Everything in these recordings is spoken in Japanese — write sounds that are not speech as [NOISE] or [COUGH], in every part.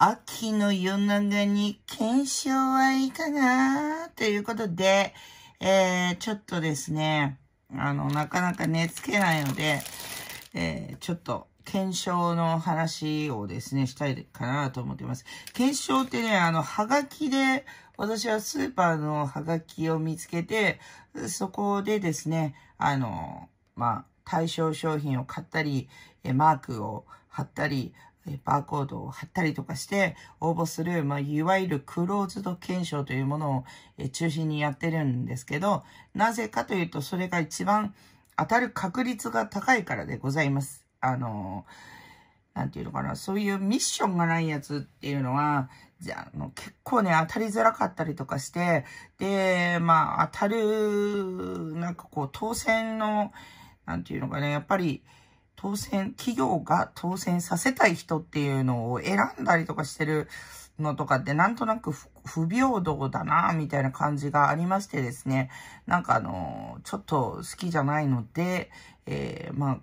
秋の夜長に検証はいかなということで、えー、ちょっとですね、あの、なかなか寝つけないので、えー、ちょっと、検証の話をですね、したいかなと思ってます。検証ってね、あの、はがきで、私はスーパーのはがきを見つけて、そこでですね、あの、まあ、対象商品を買ったり、マークを貼ったり、バーコードを貼ったりとかして応募する、まあ、いわゆるクローズド検証というものを中心にやってるんですけど、なぜかというと、それが一番当たる確率が高いからでございます。あの、なんていうのかな、そういうミッションがないやつっていうのは、じゃあの結構ね、当たりづらかったりとかして、で、まあ、当たる、なんかこう、当選の、なんていうのかな、やっぱり、当選、企業が当選させたい人っていうのを選んだりとかしてるのとかってなんとなく不平等だな、みたいな感じがありましてですね。なんかあの、ちょっと好きじゃないので、えー、まあ、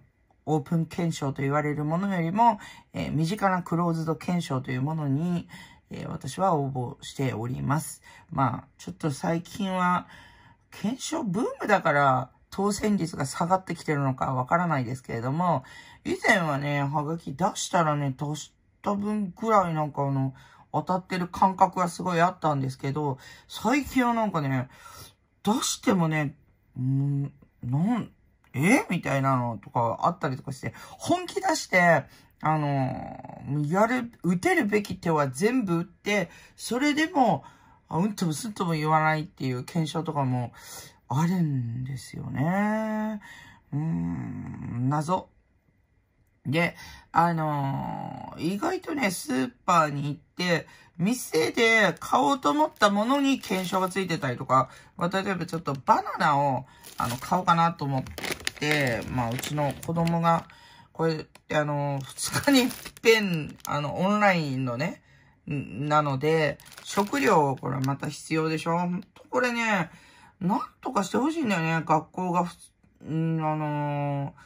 オープン検証と言われるものよりも、えー、身近なクローズド検証というものに、えー、私は応募しております。まあ、ちょっと最近は、検証ブームだから、当選率が下がってきてるのかわからないですけれども、以前はね、はがき出したらね、出した分くらいなんかあの、当たってる感覚がすごいあったんですけど、最近はなんかね、出してもね、んなん、えみたいなのとかあったりとかして、本気出して、あの、やる、打てるべき手は全部打って、それでも、うんともすんとも言わないっていう検証とかもあるんですよね。うーん、謎。で、あのー、意外とね、スーパーに行って、店で買おうと思ったものに検証がついてたりとか、まあ、例えばちょっとバナナを、あの、買おうかなと思って、まあ、うちの子供が、これ、あのー、2日にぺん、あの、オンラインのね、なので、食料、これまた必要でしょこれね、なんとかしてほしいんだよね。学校がふ、んあのー、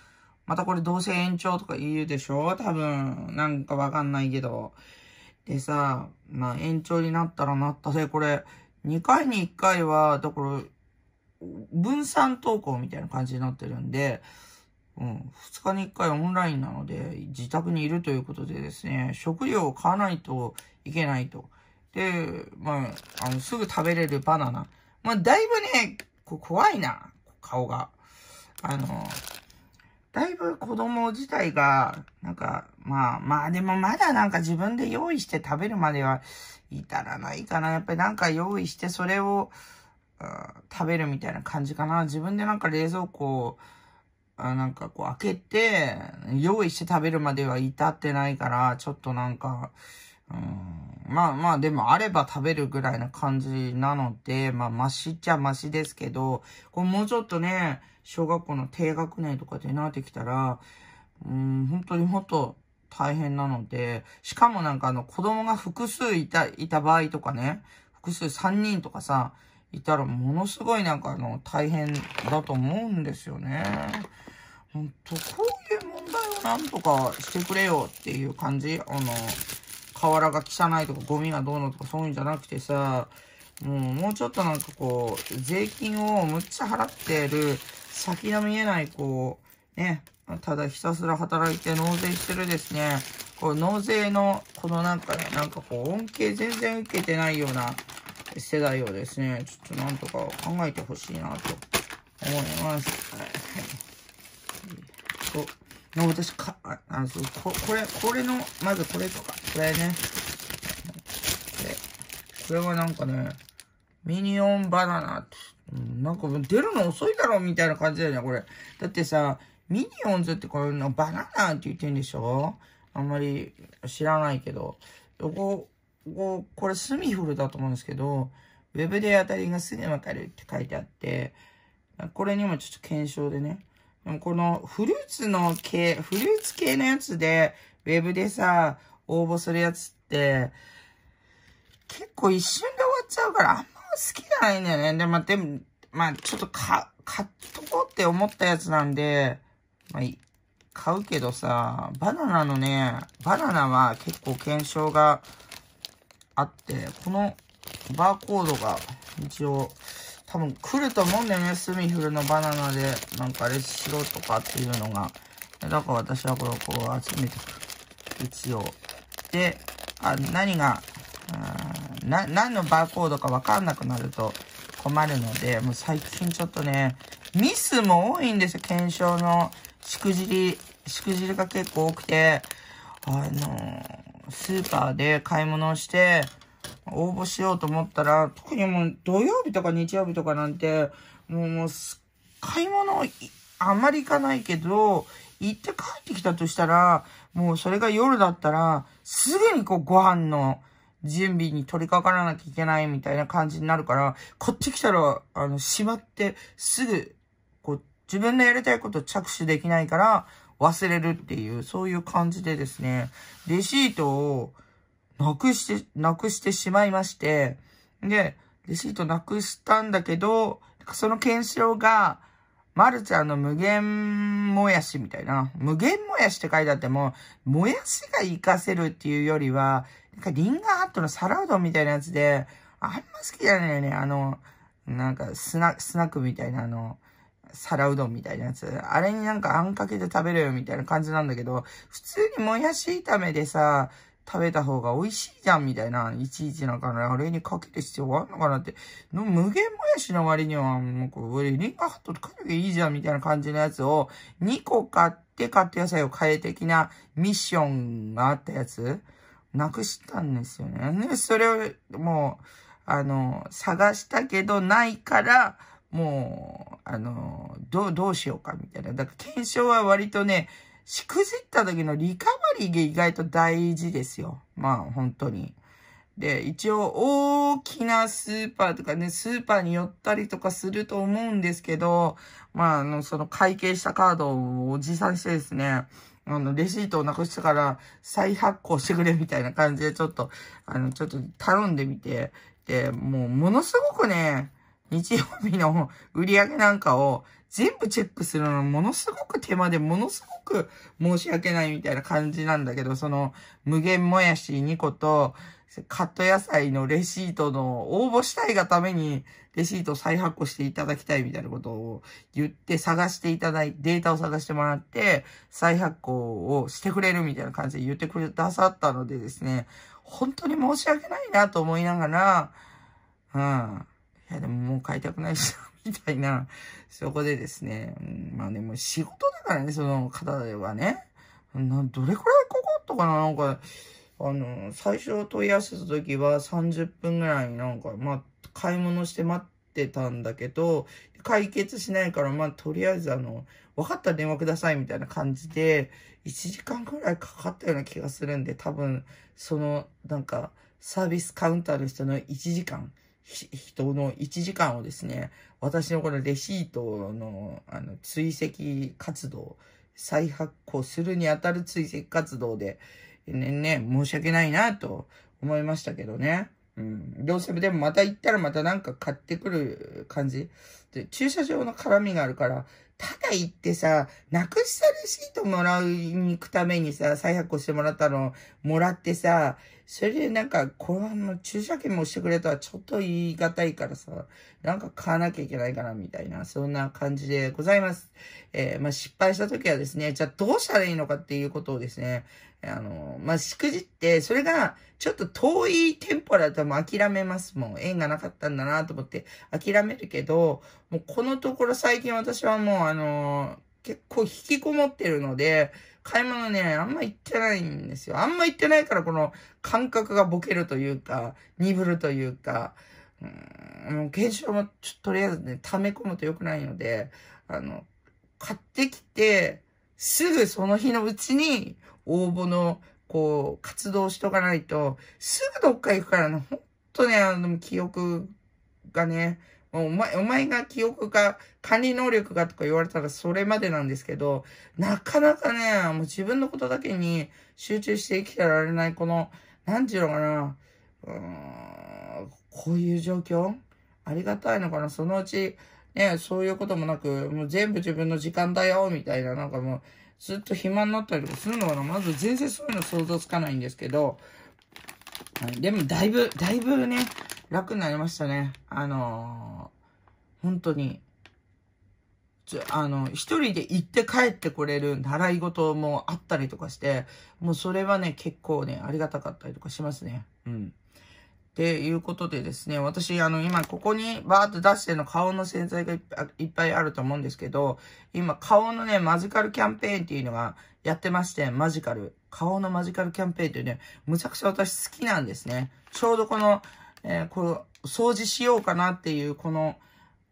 またこれどうせ延長とか言うでしょ多分、なんかわかんないけど。でさ、まあ延長になったらなったで、これ、2回に1回は、だから、分散登校みたいな感じになってるんで、うん、2日に1回オンラインなので、自宅にいるということでですね、食料を買わないといけないと。で、まあ、あの、すぐ食べれるバナナ。まあ、だいぶね、怖いな、顔が。あの、だいぶ子供自体が、なんか、まあまあ、でもまだなんか自分で用意して食べるまでは至らないかな。やっぱりなんか用意してそれを、食べるみたいな感じかな。自分でなんか冷蔵庫を、あなんかこう開けて、用意して食べるまでは至ってないから、ちょっとなんか、うん、まあまあ、でもあれば食べるぐらいな感じなので、まあ、マシっちゃマシですけど、これもうちょっとね、小学校の低学年とかでなってきたら、うん、本当にもっと大変なので、しかもなんかあの、子供が複数いた、いた場合とかね、複数3人とかさ、いたらものすごいなんかあの、大変だと思うんですよね。ほんと、こういう問題をなんとかしてくれよっていう感じ。あの、瓦が汚いとか、ゴミがどうのとか、そういうんじゃなくてさ、もう、もうちょっとなんかこう、税金をむっちゃ払ってる、先の見えない、こう、ね、ただひたすら働いて納税してるですね、こう、納税の、このなんかね、なんかこう、恩恵全然受けてないような世代をですね、ちょっとなんとか考えてほしいなと思います。はい。の私か、あ、あの、そう、こ、これ、これの、まずこれとか、これね。これ。これはなんかね、ミニオンバナナって、うん、なんか出るの遅いだろみたいな感じだよね、これ。だってさ、ミニオンズってこれのバナナって言ってんでしょあんまり知らないけど。ここ、これスミフルだと思うんですけど、ウェブで当たりがすぐわかるって書いてあって、これにもちょっと検証でね、このフルーツの系、フルーツ系のやつで、ウェブでさ、応募するやつって、結構一瞬で終わっちゃうから、あんま好きじゃないんだよね。で、まあ、でも、まあ、ちょっとか、買っとこうって思ったやつなんで、まあ、買うけどさ、バナナのね、バナナは結構検証があって、このバーコードが一応、多分来ると思うんだよね。スミフルのバナナで、なんかあれしろとかっていうのが。だから私はこれをこう集めていく。一応。で、あ、何が、な、何のバーコードかわかんなくなると困るので、もう最近ちょっとね、ミスも多いんですよ。検証のしくじり、しくじりが結構多くて、あのスーパーで買い物をして、応募しようと思ったら、特にもう土曜日とか日曜日とかなんて、もうもう、買い物あんまり行かないけど、行って帰ってきたとしたら、もうそれが夜だったら、すぐにこうご飯の準備に取り掛からなきゃいけないみたいな感じになるから、こっち来たら、あの、しまって、すぐ、こう、自分のやりたいこと着手できないから、忘れるっていう、そういう感じでですね、レシートを、なくして、なくしてしまいまして、で、レシートなくしたんだけど、そのケンシロウが、まるちゃんの無限もやしみたいな。無限もやしって書いてあっても、もやしが活かせるっていうよりは、なんかリンガーハットのサラうどんみたいなやつで、あんま好きじゃないよね。あの、なんかスナスナックみたいなあの、皿うどんみたいなやつ。あれになんかあんかけて食べるよみたいな感じなんだけど、普通にもやし炒めでさ、食べた方が美味しいじゃんみたいな、いちいちなんかね、あれにかける必要があるのかなって、無限もやしの割には、もうこれ、リンガハットとかけいいじゃんみたいな感じのやつを、2個買ってカット野菜を変え的なミッションがあったやつ、なくしたんですよね。で、それを、もう、あの、探したけどないから、もう、あの、どう、どうしようかみたいな。だから検証は割とね、しくじった時のリカバリーが意外と大事ですよ。まあ、本当に。で、一応大きなスーパーとかね、スーパーに寄ったりとかすると思うんですけど、まあ、あの、その会計したカードを持参してですね、あの、レシートをなくしてから再発行してくれみたいな感じでちょっと、あの、ちょっと頼んでみて、で、もうものすごくね、日曜日の売り上げなんかを全部チェックするのものすごく手間で、ものすごく申し訳ないみたいな感じなんだけど、その、無限もやし2個と、カット野菜のレシートの応募したいがために、レシート再発行していただきたいみたいなことを言って探していただいて、データを探してもらって、再発行をしてくれるみたいな感じで言ってくださったのでですね、本当に申し訳ないなと思いながら、うん。いや、でももう買いたくないし。[LAUGHS] みたいな、そこでですね、うん、まあでも仕事だからね、その方ではね、などれくらいかかったかななんか、あの、最初問い合わせた時は30分ぐらいなんか、まあ、買い物して待ってたんだけど、解決しないから、まあ、とりあえずあの、分かったら電話くださいみたいな感じで、1時間くらいかかったような気がするんで、多分、その、なんか、サービスカウンターの人の1時間、人の1時間をですね、私のこのレシートのあの追跡活動、再発行するにあたる追跡活動で、ね、ね、申し訳ないなと思いましたけどね。うん。どうせでもまた行ったらまたなんか買ってくる感じ。で、駐車場の絡みがあるから、ただ行ってさ、なくしたレシートもらうに行くためにさ、再発行してもらったの、もらってさ、それでなんか、これの駐車券もしてくれとはちょっと言い難いからさ、なんか買わなきゃいけないかなみたいな、そんな感じでございます。えー、まあ、失敗した時はですね、じゃあどうしたらいいのかっていうことをですね、あの、まあ、しくじって、それが、ちょっと遠い店舗だとも諦めますもん。縁がなかったんだなと思って諦めるけど、もうこのところ最近私はもうあの、結構引きこもってるので、買い物ね、あんま行ってないんですよ。あんま行ってないから、この感覚がボケるというか、鈍るというか、うん、もう検証もちょとりあえずね、溜め込むと良くないので、あの、買ってきて、すぐその日のうちに応募の、こう、活動しとかないと、すぐどっか行くからね、ほんとね、あの、記憶がね、お前、お前が記憶が、管理能力がとか言われたらそれまでなんですけど、なかなかね、もう自分のことだけに集中して生きてられない、この、なんていうのかな、うん、こういう状況ありがたいのかなそのうち、ね、そういうこともなく、もう全部自分の時間だよ、みたいな、なんかもう、ずっと暇になったりとかするのかなまず全然そういうの想像つかないんですけど、でもだいぶ、だいぶね、楽になりましたね。あのー、本当に。あの、一人で行って帰ってこれる習い事もあったりとかして、もうそれはね、結構ね、ありがたかったりとかしますね。うん。っていうことでですね、私、あの、今ここにバーっと出しての顔の洗剤がいっぱいあると思うんですけど、今顔のね、マジカルキャンペーンっていうのがやってまして、マジカル。顔のマジカルキャンペーンっていうね、むちゃくちゃ私好きなんですね。ちょうどこの、えー、こう、掃除しようかなっていう、この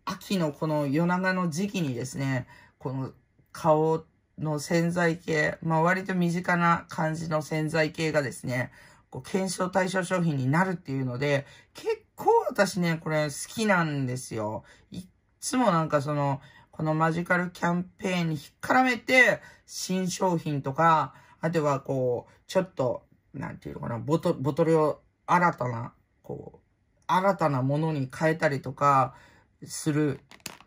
秋のこの夜長の時期にですね、この顔の洗剤系、まあ割と身近な感じの洗剤系がですね、こう検証対象商品になるっていうので、結構私ね、これ好きなんですよ。いつもなんかその、このマジカルキャンペーンに引っ絡めて、新商品とか、あとはこう、ちょっと、なんていうのかな、ボトボトルを新たなこう、新たなものに変えたりとかする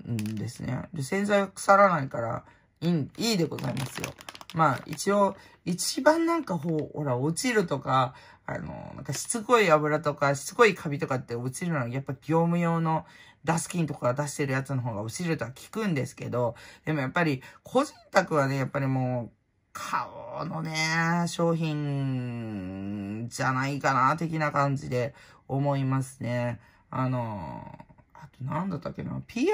んですね。で、洗剤は腐らないから、いい、いいでございますよ。まあ、一応、一番なんかほう、ほら、落ちるとか、あの、なんかしつこい油とか、しつこいカビとかって落ちるのは、やっぱ業務用のダスキンとか出してるやつの方が落ちるとは聞くんですけど、でもやっぱり、個人宅はね、やっぱりもう、顔のね、商品じゃないかな、的な感じで思いますね。あのあと何だったっけな ?P&G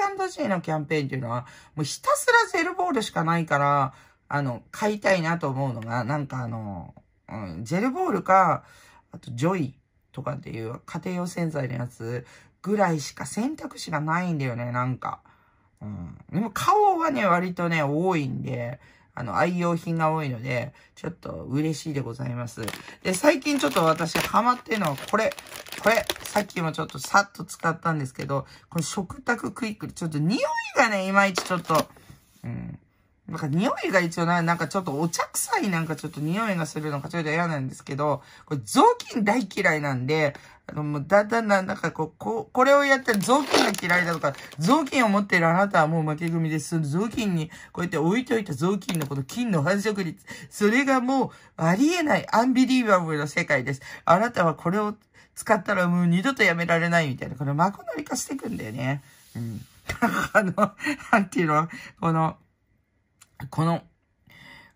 のキャンペーンっていうのは、もうひたすらェルボールしかないから、あの、買いたいなと思うのが、なんかあの、うん、ジェルボールか、あとジョイとかっていう家庭用洗剤のやつぐらいしか選択肢がないんだよね、なんか。うん。でも顔はね、割とね、多いんで、あの、愛用品が多いので、ちょっと嬉しいでございます。で、最近ちょっと私ハマってるのはこれ。これ、さっきもちょっとさっと使ったんですけど、この食卓クイックル、ちょっと匂いがね、いまいちちょっと、うん、なんか匂いが一応な、なんかちょっとお茶臭いなんかちょっと匂いがするのかちょっと嫌なんですけど、これ雑巾大嫌いなんで、あの、もうだんだんだんなんかこう、こう、これをやったら雑巾が嫌いだとか、雑巾を持ってるあなたはもう負け組です。雑巾に、こうやって置いといた雑巾のこの菌の繁殖率、それがもうありえないアンビリーバブルの世界です。あなたはこれを使ったらもう二度とやめられないみたいな、このマこなり化していくんだよね。うん。[LAUGHS] あの、なんていうの、この、この、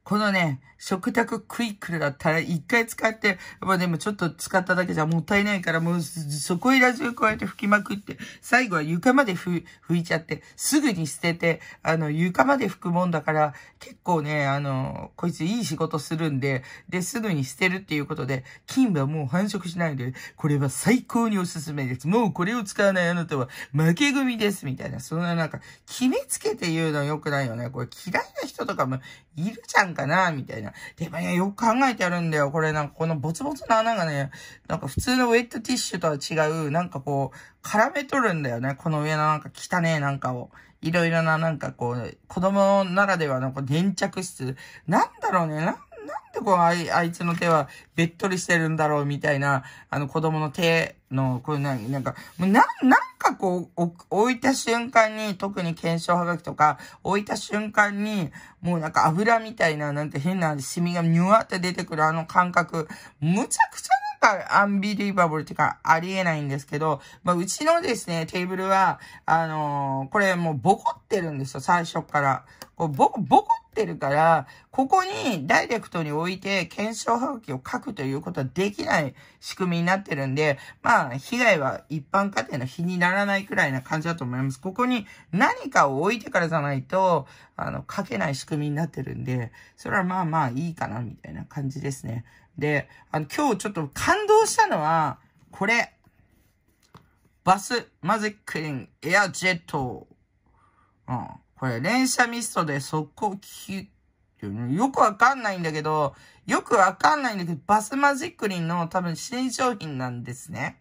このね、食卓クイックルだったら一回使って、まあでもちょっと使っただけじゃもったいないから、もうそこいらずこうやって拭きまくって、最後は床まで拭いちゃって、すぐに捨てて、あの、床まで拭くもんだから、結構ね、あの、こいついい仕事するんで、で、すぐに捨てるっていうことで、金はもう繁殖しないんで、これは最高におすすめです。もうこれを使わないあなたは負け組です、みたいな。そんななんか、決めつけて言うの良くないよね。これ嫌いな人とかもいるじゃんかな、みたいな。な。でもね、よく考えてやるんだよ。これなんかこのボツボツの穴がね、なんか普通のウェットティッシュとは違う、なんかこう、絡めとるんだよね。この上のなんか汚ねえなんかを。いろいろななんかこう、子供ならではのこう粘着質。なんだろうね。なんなんでこのあいあいつの手はべっとりしてるんだろうみたいな、あの子供の手の、こうな、なんか、もうな、なんかこう、置いた瞬間に、特に検証はがきとか、置いた瞬間に、もうなんか油みたいな、なんて変なシミがニュワって出てくるあの感覚、むちゃくちゃなんかアンビリーバブルっていうかありえないんですけど、まあうちのですね、テーブルは、あのー、これもうボコってるんですよ、最初から。こうボコ、ボコってるから、ここにダイレクトに置いて検証はがきを書くということはできない仕組みになってるんで、まあ、被害は一般家庭の比にならないくらいな感じだと思います。ここに何かを置いてからじゃないと、あの、書けない仕組みになってるんで、それはまあまあいいかな、みたいな感じですね。で、あの、今日ちょっと感動したのは、これ。バスマジックリンエアジェット。うん。これ、連射ミストで速攻き、よくわかんないんだけど、よくわかんないんだけど、バスマジックリンの多分新商品なんですね。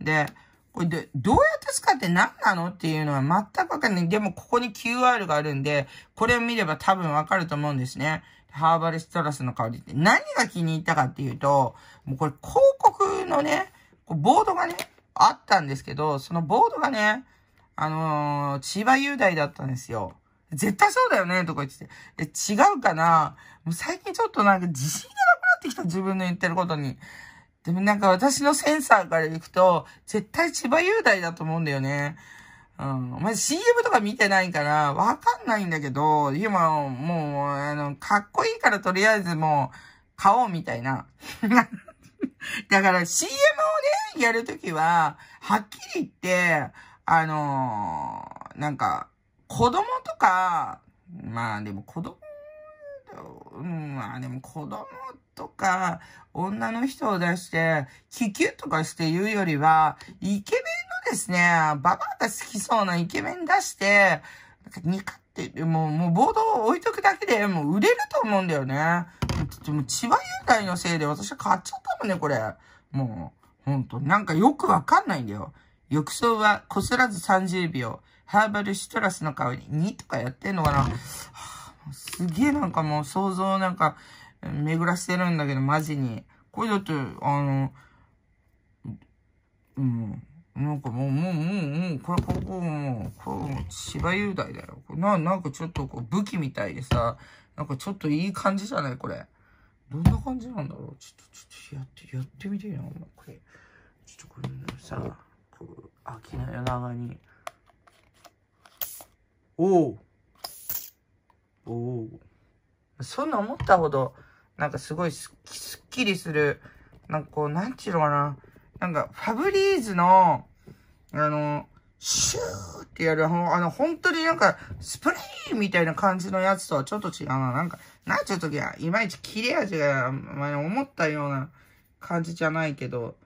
で、これで、どうやって使って何なのっていうのは全くわかんない。でも、ここに QR があるんで、これを見れば多分わかると思うんですね。ハーバルストラスの香りって。何が気に入ったかっていうと、もうこれ広告のね、ボードがね、あったんですけど、そのボードがね、あのー、千葉雄大だったんですよ。絶対そうだよねとか言ってて。違うかなもう最近ちょっとなんか自信がなくなってきた自分の言ってることに。でもなんか私のセンサーから行くと、絶対千葉雄大だと思うんだよね。うん。ま前 CM とか見てないから、わかんないんだけど、今、もう、あの、かっこいいからとりあえずもう、買おうみたいな。[LAUGHS] だから CM をね、やるときは、はっきり言って、あのー、なんか、子供とか、まあでも子供、うん、まあでも子供とか、女の人を出して、気球とかして言うよりは、イケメンのですね、ババアが好きそうなイケメン出して、ニカって、もう、もうボードを置いとくだけで、もう売れると思うんだよね。でも千葉雄大のせいで私は買っちゃったもんね、これ。もう、ほんと、なんかよくわかんないんだよ。浴槽はこすらず30秒。ハーバルシトラスの香りにとかやってんのかな、はあ、すげえなんかもう想像なんか巡らしてるんだけど、マジに。これだって、あの、うん。なんかもう、もう、もう、もう、これ、ここ、もう、こう、芝雄大だよ。な、なんかちょっとこう、武器みたいでさ、なんかちょっといい感じじゃないこれ。どんな感じなんだろうちょっと、ちょっと、やって、やってみてよ、いな、これ。ちょっとこれさ、こう、秋の夜長に。おおおそんな思ったほどなんかすごいすっきりするなんかこうなんちゅうのかななんかファブリーズのあのシューってやる、あの、本当になんか、スプレーみたいな感じのやつとはちょっと違うな。なんか、なんちゅう時は、いまいち切れ味が、まあ、思ったような感じじゃないけど、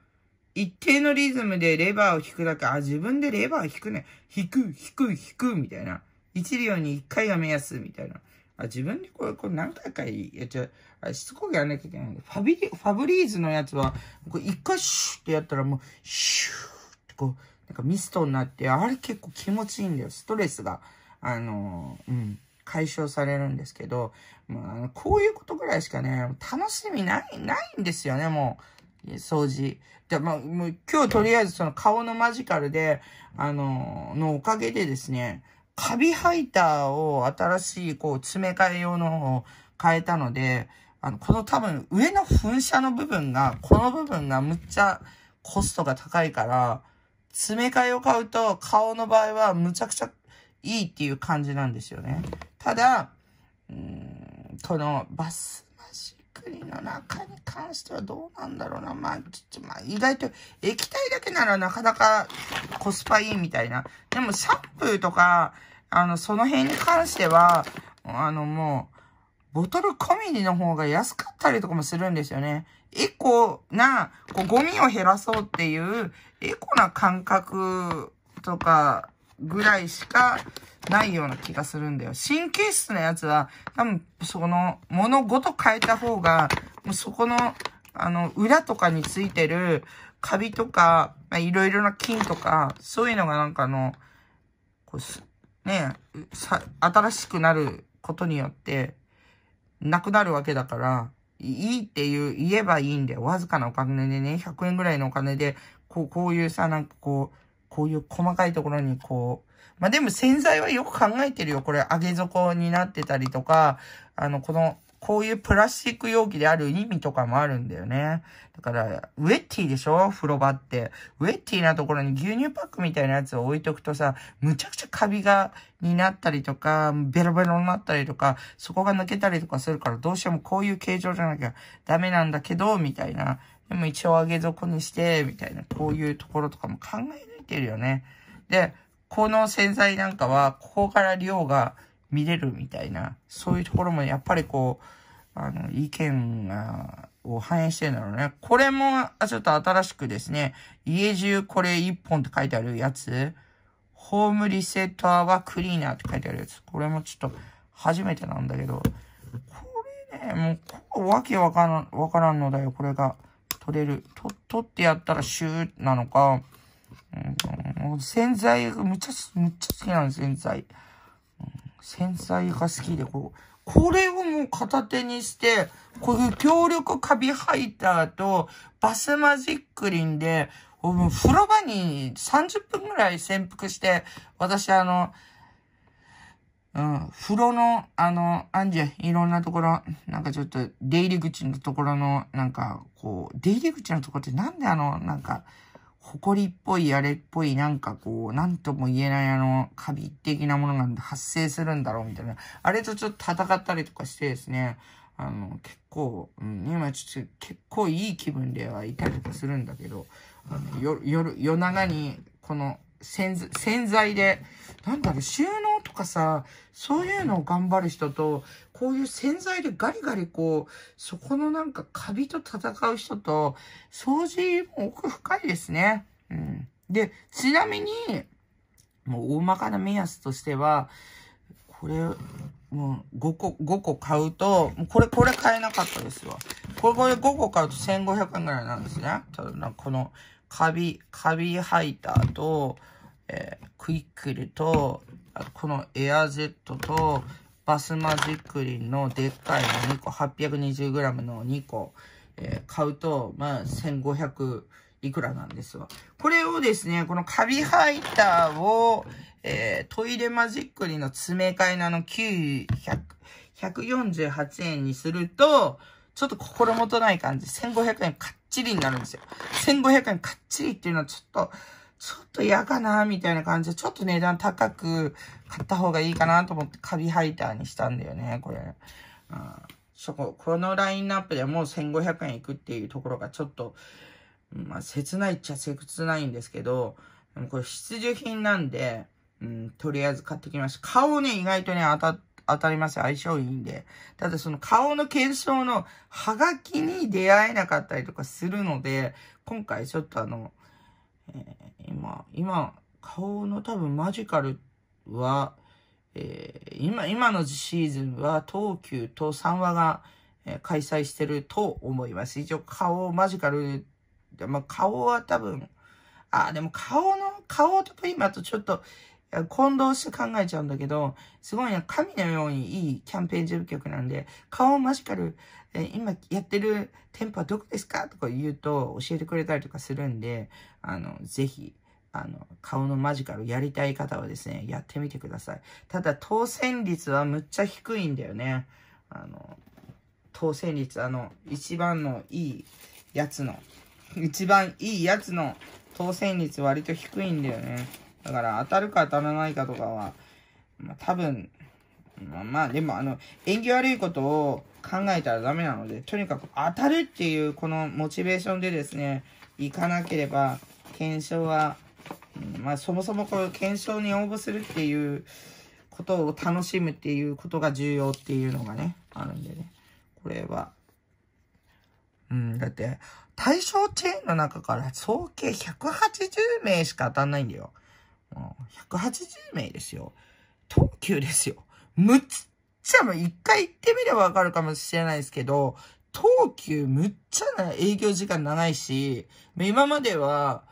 一定のリズムでレバーを引くだけ、あ、自分でレバー引くね。引く、引く、引く、みたいな。一秒に一回が目安みたいな。あ自分でこれ、これ何回かやっちゃう。あしつこくやらなきゃいけないんで。ファビリ、ファブリーズのやつは、こう一回シューってやったらもう、シューってこう、なんかミストになって、あれ結構気持ちいいんだよ。ストレスが、あのー、うん、解消されるんですけど、まあのこういうことぐらいしかね、楽しみない、ないんですよね、もう。掃除。で、まあ、もう今日とりあえずその顔のマジカルで、あのー、のおかげでですね、カビハイターを新しい、こう、詰め替え用のを変えたので、あの、この多分、上の噴射の部分が、この部分がむっちゃコストが高いから、詰め替えを買うと、顔の場合はむちゃくちゃいいっていう感じなんですよね。ただ、うん、このバス、国の中に関してはどうなんだろうな。まあ、まあ、意外と液体だけならなかなかコスパいいみたいな。でもシャンプーとか、あの、その辺に関しては、あの、もう、ボトルコ込ニの方が安かったりとかもするんですよね。エコな、こう、ゴミを減らそうっていう、エコな感覚とかぐらいしかないような気がするんだよ。神経質なやつは、多分、その、物ごと変えた方が、もうそこの、あの、裏とかについてる、カビとか、まあ、いろいろな菌とか、そういうのがなんかの、こうね、さ、新しくなることによって、なくなるわけだから、いいっていう、言えばいいんだよ。わずかなお金でね、100円ぐらいのお金で、こう、こういうさ、なんかこう、こういう細かいところにこう、まあ、でも洗剤はよく考えてるよ。これ、上げ底になってたりとか、あの、この、こういうプラスチック容器である意味とかもあるんだよね。だから、ウェッティでしょ風呂場って。ウェッティなところに牛乳パックみたいなやつを置いとくとさ、むちゃくちゃカビが、になったりとか、ベロベロになったりとか、そこが抜けたりとかするから、どうしてもこういう形状じゃなきゃダメなんだけど、みたいな。でも一応上げ底にして、みたいな、こういうところとかも考えてるよね。で、この洗剤なんかは、ここから量が見れるみたいな、そういうところもやっぱりこう、あの、意見が、を反映してるんだろうね。これも、ちょっと新しくですね、家中これ1本って書いてあるやつ、ホームリセッターはクリーナーって書いてあるやつ。これもちょっと初めてなんだけど、これね、もう、こわけわからん、わからんのだよ、これが。取れる。と、取ってやったらシューなのか、うん、洗剤、がむっちゃ、むっちゃ好きなの、洗剤。うん、洗剤が好きで、こう、これをもう片手にして、こういう強力カビハイターと、バスマジックリンで、もう風呂場に30分ぐらい潜伏して、私あの、うん、風呂の、あの、あんじゃ、いろんなところ、なんかちょっと、出入り口のところの、なんか、こう、出入り口のところってなんであの、なんか、埃っぽい、あれっぽい、なんかこう、なんとも言えないあの、カビ的なものが発生するんだろうみたいな。あれとちょっと戦ったりとかしてですね、あの、結構、うん、今ちょっと結構いい気分ではいたりとかするんだけど、あの夜、夜、夜長に、この洗剤で、なんだろう、収納とかさ、そういうのを頑張る人と、こういう洗剤でガリガリこう、そこのなんかカビと戦う人と、掃除も奥深いですね。うん。で、ちなみに、もう大まかな目安としては、これ、もう5個、5個買うと、これ、これ買えなかったですわ。これ、これ5個買うと1500円ぐらいなんですね。ただ、この、カビ、カビハイターと、えー、クイックルと、このエアジェットと、バスマジックリンのでっかいの2個、820g の2個、えー、買うと、まあ、1500いくらなんですわ。これをですね、このカビハイターを、えー、トイレマジックリンの詰め替えのあの9 148円にすると、ちょっと心もとない感じ、1500円買ってちりになるんですよ。1500円かっちりっていうのはちょっと、ちょっと嫌かな、みたいな感じで、ちょっと値段高く買った方がいいかなと思って、カビハイターにしたんだよね、これ。うん、そこ、このラインナップでもう1500円いくっていうところがちょっと、まあ、切ないっちゃ切ないんですけど、これ必需品なんで、うん、とりあえず買ってきました。顔ね、意外とね、当たっ当たります。相性いいんで。ただその顔の検証のハガキに出会えなかったりとかするので、今回ちょっとあの、えー、今、今、顔の多分マジカルは、えー、今、今のシーズンは東急と3話が、えー、開催してると思います。一応顔マジカル、まあ、顔は多分、あ、でも顔の、顔と今とちょっと混同して考えちゃうんだけど、すごいね、神のようにいいキャンペーン事務局なんで、顔マジカル、え今やってる店舗はどこですかとか言うと教えてくれたりとかするんで、あの、ぜひ、あの、顔のマジカルやりたい方はですね、やってみてください。ただ、当選率はむっちゃ低いんだよね。あの、当選率、あの、一番のいいやつの、一番いいやつの当選率割と低いんだよね。だから当たるか当たらないかとかは、まあ、多分、まあ、まあ、でもあの、縁起悪いことを考えたらダメなので、とにかく当たるっていうこのモチベーションでですね、行かなければ、検証は、うん、まあそもそもこの検証に応募するっていうことを楽しむっていうことが重要っていうのがね、あるんでね。これは。うん、だって、対象チェーンの中から総計180名しか当たんないんだよ。うん、180名ですよ。東急ですよ。むっちゃ、も一回行ってみればわかるかもしれないですけど、東急むっちゃな営業時間長いし、今までは、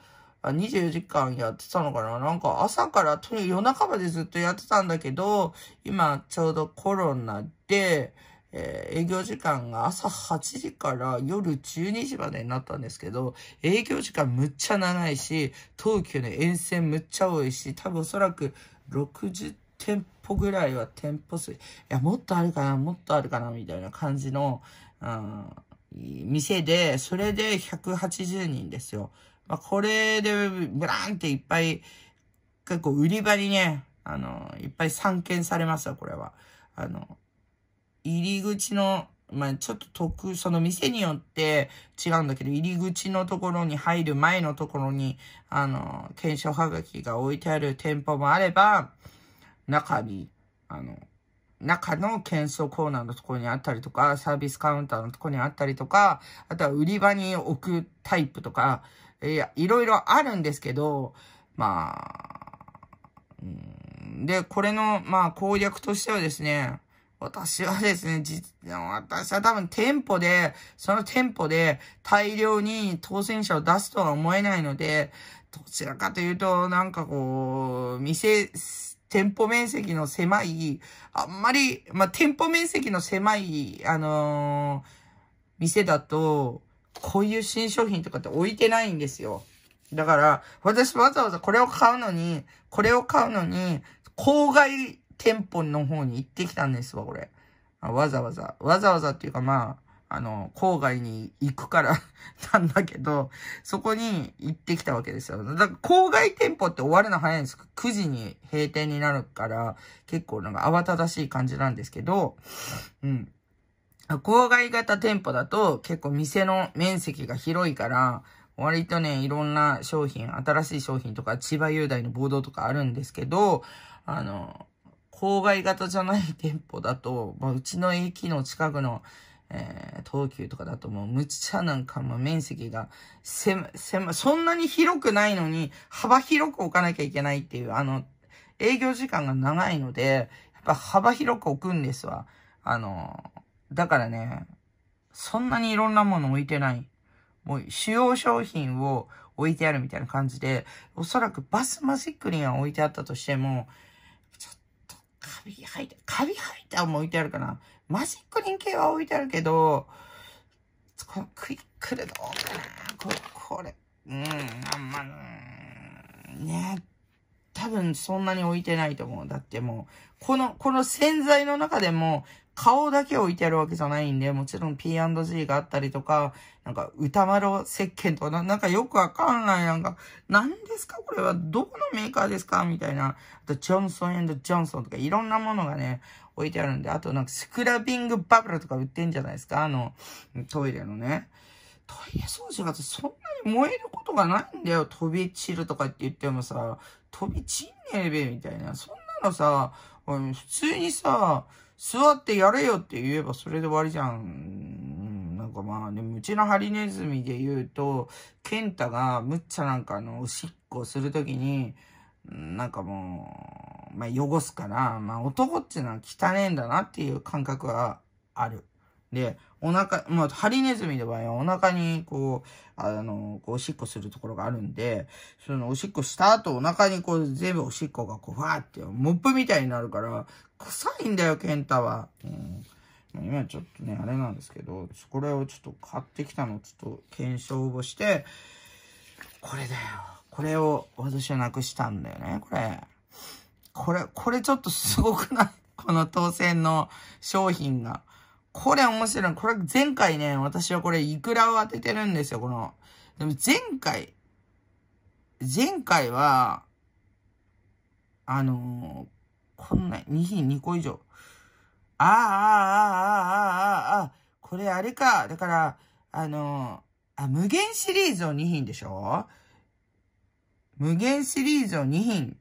24時間やってたのかななんか朝からとにかく夜中までずっとやってたんだけど、今ちょうどコロナで、えー、営業時間が朝8時から夜12時までになったんですけど、営業時間むっちゃ長いし、東急の沿線むっちゃ多いし、多分おそらく60店舗ぐらいは店舗数、いや、もっとあるかな、もっとあるかな、みたいな感じの、うん、店で、それで180人ですよ。まあ、これで、ブラーンっていっぱい、結構売り場にね、あの、いっぱい散見されますよ、これは。あの、入り口の、まあ、ちょっと特、その店によって違うんだけど、入り口のところに入る前のところに、あの、検証はがきが置いてある店舗もあれば、中に、あの、中の検証コーナーのところにあったりとか、サービスカウンターのところにあったりとか、あとは売り場に置くタイプとか、いや、いろいろあるんですけど、まあ、で、これの、まあ、攻略としてはですね、私はですね、実、私は多分店舗で、その店舗で大量に当選者を出すとは思えないので、どちらかというと、なんかこう、店、店舗面積の狭い、あんまり、まあ、店舗面積の狭い、あのー、店だと、こういう新商品とかって置いてないんですよ。だから、私わざわざこれを買うのに、これを買うのに、郊外店舗の方に行ってきたんですわ、これ。わざわざ。わざわざっていうかまあ、あの、郊外に行くから [LAUGHS] なんだけど、そこに行ってきたわけですよ。だから郊外店舗って終わるの早いんです。9時に閉店になるから、結構なんか慌ただしい感じなんですけど、うん。郊外型店舗だと結構店の面積が広いから、割とね、いろんな商品、新しい商品とか、千葉雄大のボードとかあるんですけど、あの、郊外型じゃない店舗だと、まあ、うちの駅の近くの、えー、東急とかだともう、むちゃなんかも面積が狭、ま、そんなに広くないのに、幅広く置かなきゃいけないっていう、あの、営業時間が長いので、やっぱ幅広く置くんですわ。あの、だからね、そんなにいろんなもの置いてない。もう主要商品を置いてあるみたいな感じで、おそらくバスマジックには置いてあったとしても、カビ入って、カビ生えたも置いてあるかな。マジックリン系は置いてあるけど、このクイックルどうかなこれ、これ、うん、あんま、うん、ね、多分そんなに置いてないと思う。だってもう、この、この洗剤の中でも、顔だけ置いてあるわけじゃないんで、もちろん P&G があったりとか、なんか歌丸石鹸とかな、なんかよくわかんない、なんか、何ですかこれは、どこのメーカーですかみたいな。あと、ジョンソンジョンソンとかいろんなものがね、置いてあるんで、あとなんかスクラビングバブルとか売ってんじゃないですかあの、トイレのね。トイレ掃除がそんなに燃えることがないんだよ。飛び散るとかって言ってもさ、飛び散んねえべ、みたいな。そんのさ、普通にさ、座ってやれよって言えばそれで終わりじゃん。なんかまあ、でもうちのハリネズミで言うと、ケンタがむっちゃなんかあの、おしっこするときに、なんかもう、まあ汚すから、まあ男っていうのは汚えんだなっていう感覚はある。で、お腹、まあ、ハリネズミの場合はお腹に、こう、あの、こう、おしっこするところがあるんで、その、おしっこした後、お腹にこう、全部おしっこがこう、ふわーって、モップみたいになるから、臭いんだよ、ケンタは。うん。今ちょっとね、あれなんですけど、これをちょっと買ってきたのをちょっと検証をして、これだよ。これを私はなくしたんだよね、これ。これ、これちょっとすごくない [LAUGHS] この当選の商品が。これ面白い。これ前回ね、私はこれイクラを当ててるんですよ、この。でも前回、前回は、あのー、こんな、2品2個以上。ああ、ああ、ああ、ああ、ああ、これあれか。だから、あのー、あ、無限シリーズを2品でしょ無限シリーズを2品。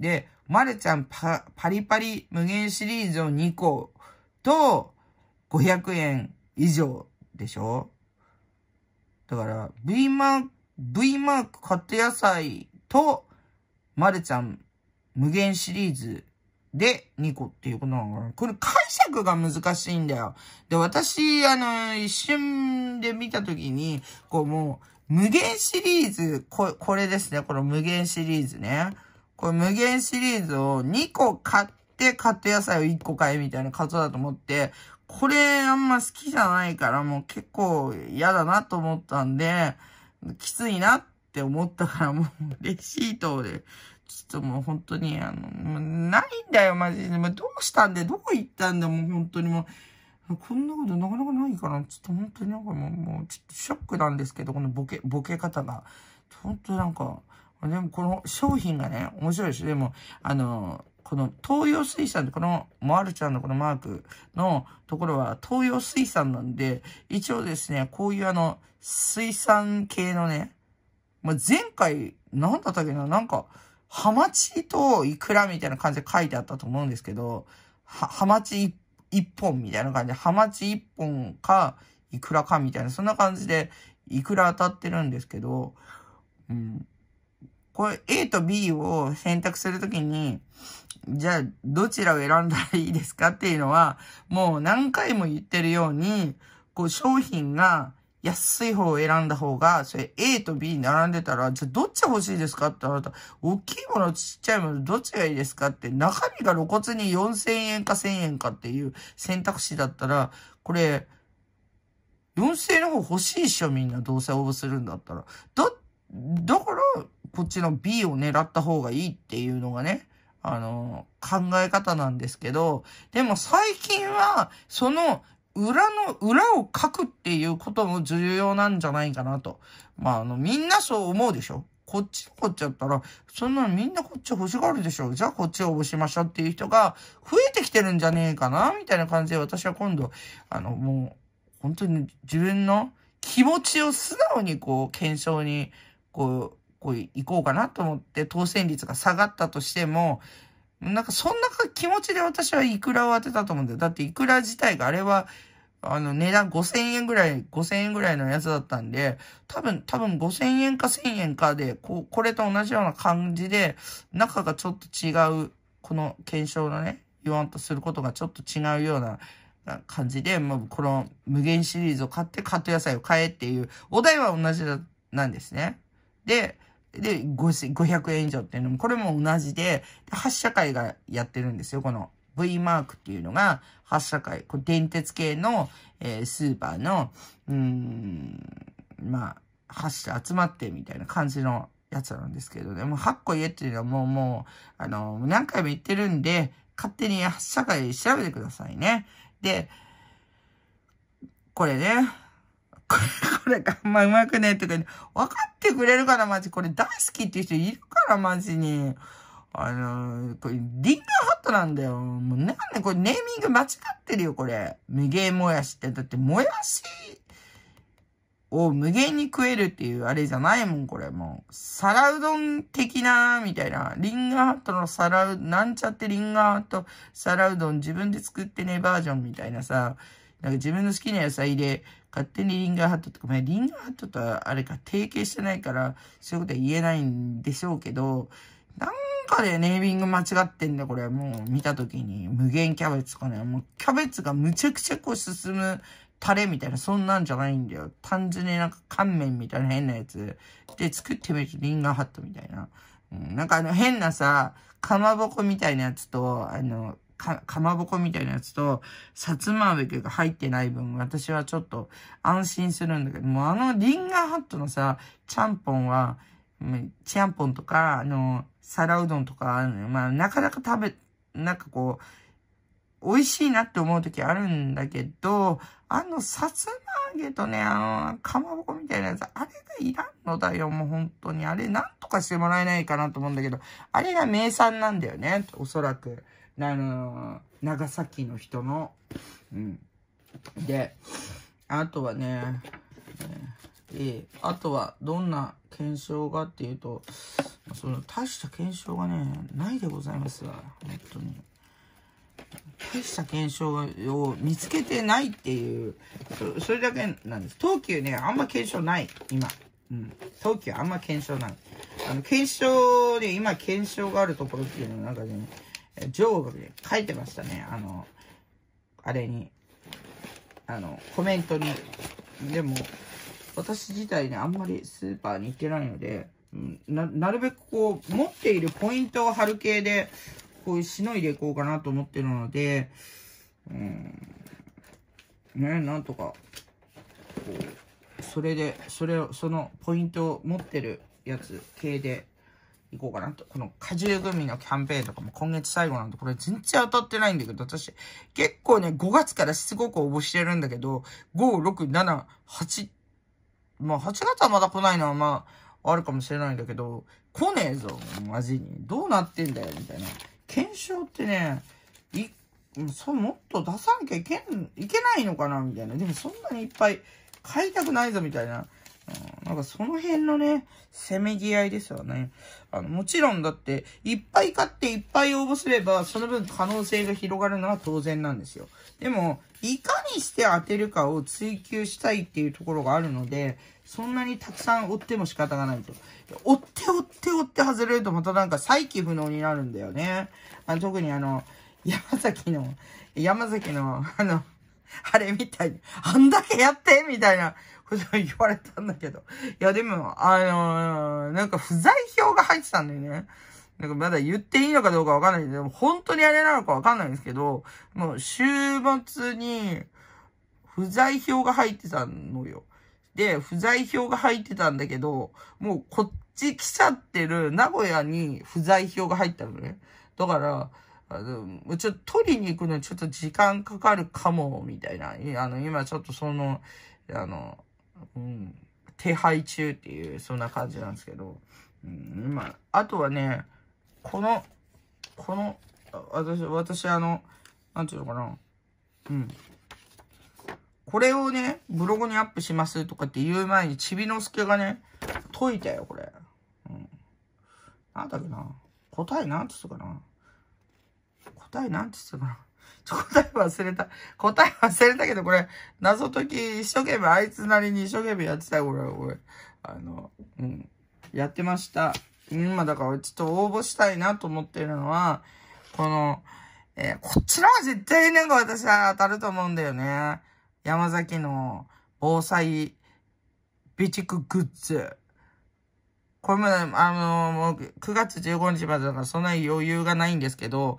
で、まるちゃんパ、パリパリ無限シリーズを2個と、500円以上でしょだから、V マーク、V マークカット野菜と、まるちゃん無限シリーズで2個っていうことなのかなこれ解釈が難しいんだよ。で、私、あの、一瞬で見たときに、こうもう、無限シリーズ、こ、これですね。この無限シリーズね。これ無限シリーズを2個買って、カット野菜を1個買えみたいな数だと思って、これあんま好きじゃないからもう結構嫌だなと思ったんで、きついなって思ったからもうレシートで、ちょっともう本当にあの、ないんだよマジで。もうどうしたんでどこ行ったんだもう本当にもう。こんなことなかなかないから、ちょっと本当になんかもう、もうちょっとショックなんですけど、このボケ、ボケ方が。本当なんか、でもこの商品がね、面白いし、でも、あの、この東洋水産、このモアルちゃんのこのマークのところは東洋水産なんで、一応ですね、こういうあの、水産系のね、まあ、前回、なんだったっけな、なんか、ハマチとイクラみたいな感じで書いてあったと思うんですけど、ハマチ一本みたいな感じで、ハマチ一本か、イクラかみたいな、そんな感じで、イクラ当たってるんですけど、うん。これ A と B を選択するときに、じゃあどちらを選んだらいいですかっていうのは、もう何回も言ってるように、こう商品が安い方を選んだ方が、それ A と B 並んでたら、じゃあどっち欲しいですかってあなた、大きいものちっちゃいものどっちがいいですかって、中身が露骨に4000円か1000円かっていう選択肢だったら、これ、4000円の方欲しいっしょみんなどうせ応募するんだったら。ど、だから、こっちの B を狙った方がいいっていうのがね、あの、考え方なんですけど、でも最近は、その裏の、裏を書くっていうことも重要なんじゃないかなと。まあ、あの、みんなそう思うでしょこっちこっちやったら、そんなのみんなこっち欲しがるでしょじゃあこっちを押しましょうっていう人が増えてきてるんじゃねえかなみたいな感じで私は今度、あの、もう、本当に自分の気持ちを素直にこう、検証に、こう、こう行こうかなと思って当選率が下がったとしても、なんかそんな気持ちで私はイクラを当てたと思うんだよ。だってイクラ自体があれは、あの値段5000円ぐらい、5000円ぐらいのやつだったんで、多分、多分5000円か1000円かで、ここれと同じような感じで、中がちょっと違う、この検証のね、言わんとすることがちょっと違うような感じで、もうこの無限シリーズを買って、カット野菜を買えっていう、お題は同じなんですね。で、で、500円以上っていうのも、これも同じで、発射会がやってるんですよ、この V マークっていうのが、発射会、これ電鉄系の、えー、スーパーの、うん、まあ、発射集まってみたいな感じのやつなんですけどね、もう8個家っていうのはもうもう、あの、何回も言ってるんで、勝手に発射会調べてくださいね。で、これね、[LAUGHS] これ、これあんまうまくねえとか、ね、分かってくれるかな、マジ。これ大好きっていう人いるから、マジに。あのー、これ、リンガーハットなんだよ。もうなんで、これネーミング間違ってるよ、これ。無限もやしって。だって、もやしを無限に食えるっていうあれじゃないもん、これ。もう、皿うどん的な、みたいな。リンガーハットの皿う、なんちゃってリンガーハット皿うどん自分で作ってね、バージョンみたいなさ。なんか自分の好きな野菜で、勝手にリンガーハットとか、まあ、リンガーハットとはあれか、提携してないから、そういうことは言えないんでしょうけど、なんかでネーミング間違ってんだ、これ。もう見た時に、無限キャベツかね。もうキャベツがむちゃくちゃこう進むタレみたいな、そんなんじゃないんだよ。単純になんか乾麺みたいな変なやつ。で、作ってみるとリンガーハットみたいな。うん、なんかあの変なさ、かまぼこみたいなやつと、あの、か、かまぼこみたいなやつと、さつま揚げが入ってない分、私はちょっと安心するんだけど、もうあのリンガーハットのさ、ちゃんぽんは、ちゃんぽんとか、あの、皿うどんとか、まあ、なかなか食べ、なんかこう、美味しいなって思う時あるんだけど、あの、さつま揚げとね、あの、かまぼこみたいなやつ、あれがいらんのだよ、もう本当に。あれ、なんとかしてもらえないかなと思うんだけど、あれが名産なんだよね、おそらく。あの長崎の人の、うん。で、あとはね、えー、あとはどんな検証がっていうと、その大した検証がね、ないでございますわ。本当に。大した検証を見つけてないっていうそ、それだけなんです。東急ね、あんま検証ない、今。うん。東急あんま検証ない。あの、検証で、今検証があるところっていうのはなんかね、上部で書いてましたね。あの、あれに、あの、コメントに。でも、私自体ね、あんまりスーパーに行ってないので、ななるべくこう、持っているポイントを貼る系で、こういうしのいでいこうかなと思ってるので、うん、ね、なんとか、こう、それで、それを、そのポイントを持ってるやつ系で、行こうかなと。この果汁グミのキャンペーンとかも今月最後なんで、これ全然当たってないんだけど、私、結構ね、5月からしつこく応募してるんだけど、5、6、7、8、まあ8月はまだ来ないのはまあ、あるかもしれないんだけど、来ねえぞ、マジに。どうなってんだよ、みたいな。検証ってね、い、そう、もっと出さなきゃいけん、いけないのかな、みたいな。でもそんなにいっぱい買いたくないぞ、みたいな。うん、なんかその辺のね、せめぎ合いですよね。あの、もちろんだって、いっぱい買っていっぱい応募すれば、その分可能性が広がるのは当然なんですよ。でも、いかにして当てるかを追求したいっていうところがあるので、そんなにたくさん追っても仕方がないと。追って追って追って外れるとまたなんか再起不能になるんだよね。あの、特にあの、山崎の、山崎の、あの、あれみたいに、あんだけやってみたいな。言われたんだけど。いや、でも、あのー、なんか不在票が入ってたんだよね。なんかまだ言っていいのかどうかわかんないけど、本当にあれなのかわかんないんですけど、もう週末に不在票が入ってたのよ。で、不在票が入ってたんだけど、もうこっち来ちゃってる名古屋に不在票が入ったのね。だから、あの、ちょっと取りに行くのにちょっと時間かかるかも、みたいな。あの、今ちょっとその、あの、うん、手配中っていう、そんな感じなんですけど、うん、まあ、あとはね、この、この、私、私、あの、なんていうのかな、うん。これをね、ブログにアップしますとかって言う前に、ちびのすけがね、解いたよ、これ。うん。なんだっけな。答えなんつったかな。答えなんつったかな。答え忘れた。答え忘れたけど、これ、謎解き、一生懸命、あいつなりに一生懸命やってたよ、これ、これ。あの、うん。やってました。今、だから、ちょっと応募したいなと思ってるのは、この、えー、こっちの方が絶対なんか私は当たると思うんだよね。山崎の防災備蓄グッズ。これも、あのもう9月15日までだからそんなに余裕がないんですけど、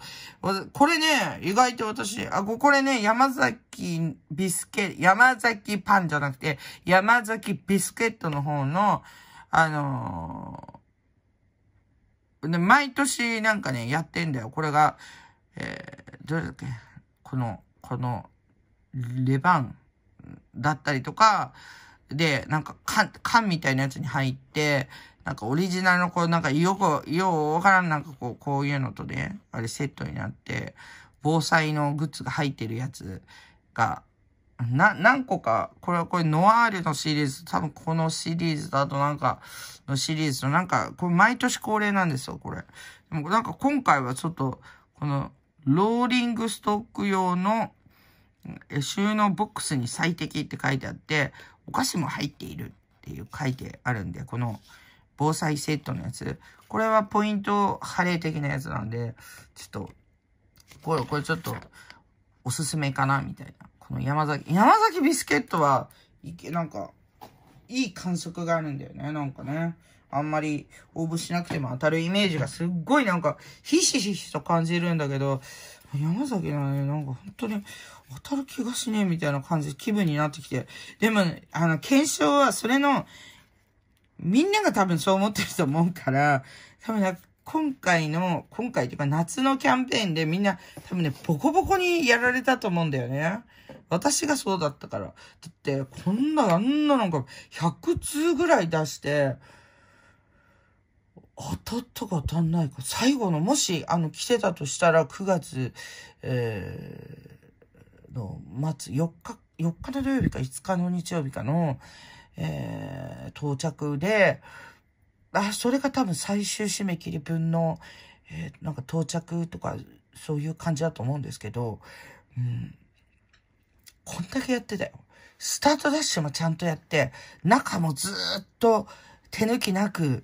これね、意外と私、あ、これね、山崎ビスケ、山崎パンじゃなくて、山崎ビスケットの方の、あのー、毎年なんかね、やってんだよ。これが、えー、どれだっけこの、この、レバンだったりとか、で、なんか缶、缶みたいなやつに入って、なんかオリジナルのこう、なんかよく、ようわからんなんかこう、こういうのとね、あれセットになって、防災のグッズが入ってるやつが、な、何個か、これはこれノワールのシリーズ、多分このシリーズだとなんか、のシリーズとなんか、これ毎年恒例なんですよ、これ。でもなんか今回はちょっと、この、ローリングストック用の収納ボックスに最適って書いてあって、お菓子も入っているっていう書いてあるんで、この、防災セットのやつ。これはポイントハレー的なやつなんで、ちょっと、これ、これちょっと、おすすめかなみたいな。この山崎、山崎ビスケットは、いけ、なんか、いい感触があるんだよね。なんかね。あんまり応募しなくても当たるイメージがすっごいなんか、ひしひしと感じるんだけど、山崎のね、なんか本当に当たる気がしねえみたいな感じで気分になってきて。でも、あの、検証はそれのみんなが多分そう思ってると思うから、多分今回の、今回というか夏のキャンペーンでみんな多分ね、ボコボコにやられたと思うんだよね。私がそうだったから。だって、こんな、あんななんか、100通ぐらい出して、当たったか当たんないか。最後の、もし、あの、来てたとしたら、9月、えー、の、末、4日、4日の土曜日か5日の日曜日かの、えー、到着で、あ、それが多分最終締め切り分の、えー、なんか到着とか、そういう感じだと思うんですけど、うん。こんだけやってたよ。スタートダッシュもちゃんとやって、中もずっと手抜きなく、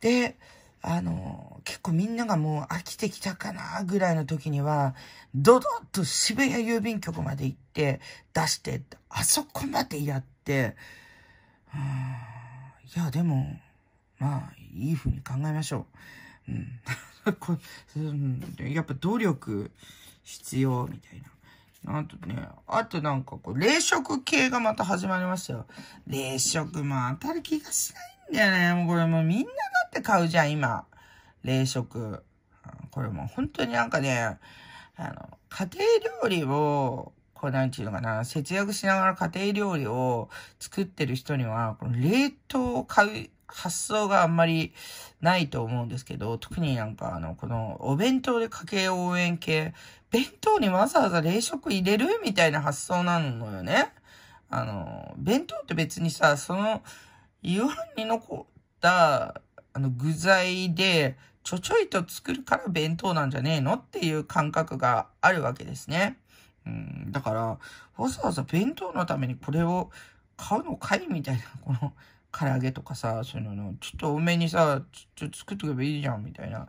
で、あの、結構みんながもう飽きてきたかなぐらいの時には、ドドッと渋谷郵便局まで行って、出して、あそこまでやって、いや、でも、まあ、いい風に考えましょう。うん。[LAUGHS] これ、やっぱ努力必要みたいな。あとね、あとなんかこう、冷食系がまた始まりましたよ。冷食も当たる気がしないんだよね。もうこれもうみんなだって買うじゃん、今。冷食。これもう本当になんかね、あの、家庭料理をこうなんていうのかな、節約しながら家庭料理を作ってる人には、この冷凍を買う発想があんまりないと思うんですけど、特になんかあの、このお弁当で家計応援系、弁当にわざわざ冷食入れるみたいな発想なのよね。あの、弁当って別にさ、その、夕飯に残った、あの、具材で、ちょちょいと作るから弁当なんじゃねえのっていう感覚があるわけですね。うん、だから、わざわざ弁当のためにこれを買うのかいみたいな、[LAUGHS] この、唐揚げとかさ、そういうのの、ちょっと多めにさ、ちょ、っと作っとけばいいじゃん、みたいな、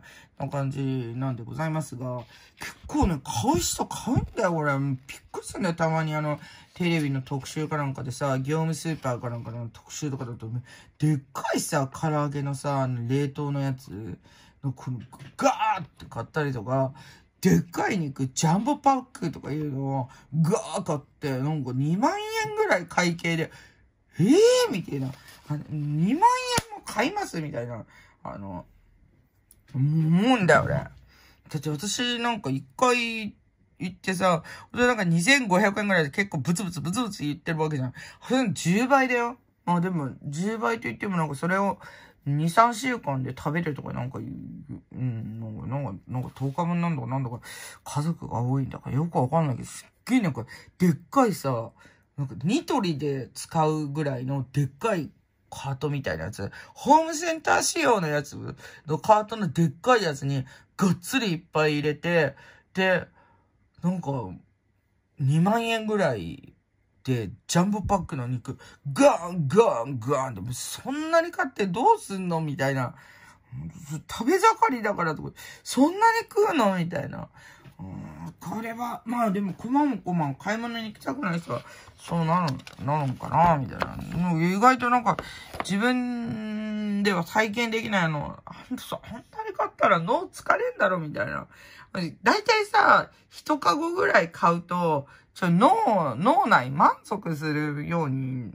感じなんでございますが、結構ね、買う人買うんだよ、れ。びっくりするんだよ、たまにあの、テレビの特集かなんかでさ、業務スーパーかなんかの特集とかだと、でっかいさ、唐揚げのさ、冷凍のやつの、この、ガーって買ったりとか、でっかい肉、ジャンボパックとかいうのを、ガー買って、なんか2万円ぐらい会計で、ええー、みたいな。2万円も買いますみたいな。あの、思うんだよ、俺。だって私なんか一回行ってさ、俺なんか2500円ぐらいで結構ブツブツブツブツ言ってるわけじゃん。それの10倍だよ。まあでも、10倍と言ってもなんかそれを、二三週間で食べるとかなんか言う、うん、なんか、なんか、なんか10日分なんだかなんだか、家族が多いんだから、よくわかんないけど、すっげえなんか、でっかいさ、なんかニトリで使うぐらいのでっかいカートみたいなやつ、ホームセンター仕様のやつのカートのでっかいやつに、がっつりいっぱい入れて、で、なんか、2万円ぐらい、ジャンボパックの肉、ガンガンガンって、そんなに買ってどうすんのみたいな。食べ盛りだからとか、そんなに食うのみたいな。うん、これは、まあでも、こまもこま買い物に行きたくない人は、そうなの、なのかなみたいな。意外となんか、自分では体験できないの、あんたさ、本当に買ったら脳疲れんだろみたいな。大体さ、一カぐらい買うと、それ脳、脳内満足するように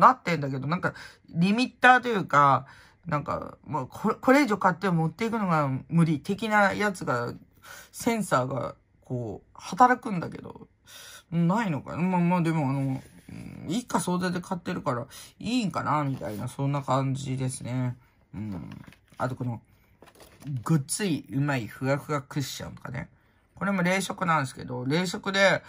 なってんだけど、なんか、リミッターというか、なんか、もうこれ、これ以上買って持っていくのが無理的なやつが、センサーが、こう、働くんだけど、ないのかな。まあまあ、でもあの、一家総出で買ってるから、いいんかな、みたいな、そんな感じですね。うん。あとこの、ぐっついうまいふわふわクッションとかね。これも冷食なんですけど、冷食で、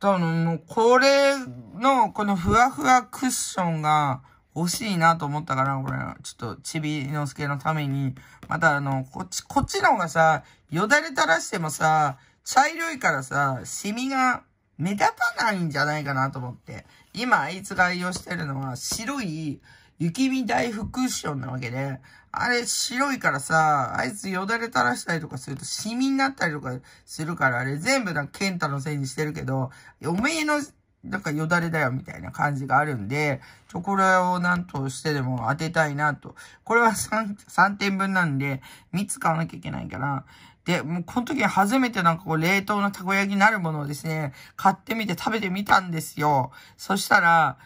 多分もう、これの、このふわふわクッションが欲しいなと思ったから、これ、ちょっと、ちびのすけのために。またあの、こっち、こっちの方がさ、よだれ垂らしてもさ、茶色いからさ、シミが目立たないんじゃないかなと思って。今、あいつが愛用してるのは、白い、雪見大福クッションなわけで、あれ白いからさ、あいつよだれ垂らしたりとかするとシミになったりとかするから、あれ全部なんか健太のせいにしてるけど、おめえのなんかよだれだよみたいな感じがあるんで、ちょ、これをなんとしてでも当てたいなと。これは 3, 3点分なんで、3つ買わなきゃいけないから。で、もうこの時初めてなんかこう冷凍のたこ焼きになるものをですね、買ってみて食べてみたんですよ。そしたら、